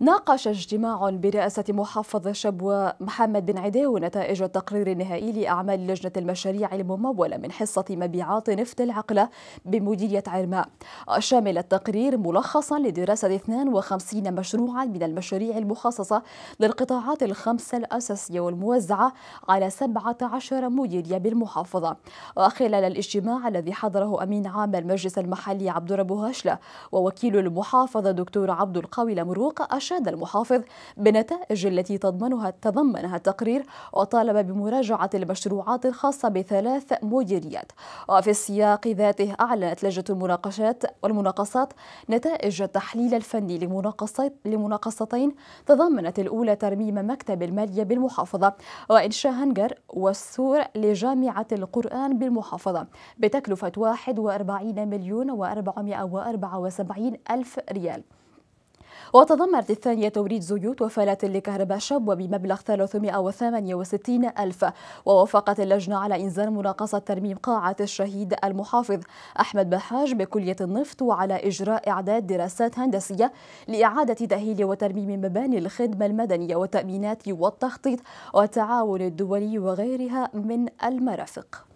ناقش اجتماع برئاسة محافظ شبوة محمد بن عداو نتائج التقرير النهائي لأعمال لجنة المشاريع الممولة من حصة مبيعات نفط العقلة بمديرية عرماء شامل التقرير ملخصا لدراسة 52 مشروعا من المشاريع المخصصة للقطاعات الخمسة الأساسية والموزعة على 17 مديرية بالمحافظة وخلال الاجتماع الذي حضره أمين عام المجلس المحلي عبد ربه هشلة ووكيل المحافظة دكتور عبد القوي لمروق أشاد المحافظ بالنتائج التي تضمنها تضمنها التقرير وطالب بمراجعة المشروعات الخاصة بثلاث مديريات وفي السياق ذاته أعلنت لجنة المناقشات والمناقصات نتائج التحليل الفني لمناقصتين تضمنت الأولى ترميم مكتب المالية بالمحافظة وإنشاء هنجر والسور لجامعة القرآن بالمحافظة بتكلفة 41 مليون و474 ألف ريال وتضمنت الثانية توريد زيوت وفلات لكهرباء شب وبمبلغ 368 ألف ووافقت اللجنة على إنزال مناقصة ترميم قاعة الشهيد المحافظ أحمد بحاج بكلية النفط وعلى إجراء إعداد دراسات هندسية لإعادة تأهيل وترميم مباني الخدمة المدنية والتأمينات والتخطيط والتعاون الدولي وغيرها من المرافق